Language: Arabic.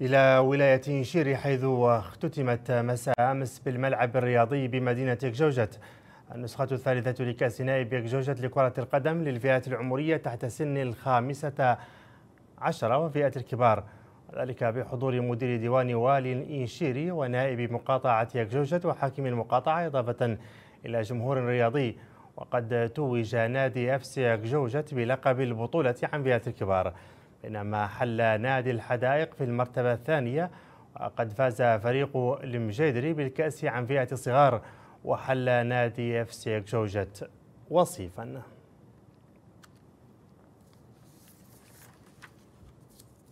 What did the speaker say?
إلى ولاية شيري حيث اختتمت مساء أمس بالملعب الرياضي بمدينة يكجوجة النسخة الثالثة لكأس نائب يكجوجة لكرة القدم للفئات العمرية تحت سن الخامسة عشرة وفئة الكبار ذلك بحضور مدير ديوان والي إنشيري ونائب مقاطعة يكجوجة وحاكم المقاطعة إضافة إلى جمهور رياضي وقد توج نادي أفسي يكجوجة بلقب البطولة عن فئة الكبار بينما حل نادي الحدائق في المرتبة الثانية وقد فاز فريق المجيدري بالكأس عن فئة الصغار وحل نادي اف سي جوجت وصيفا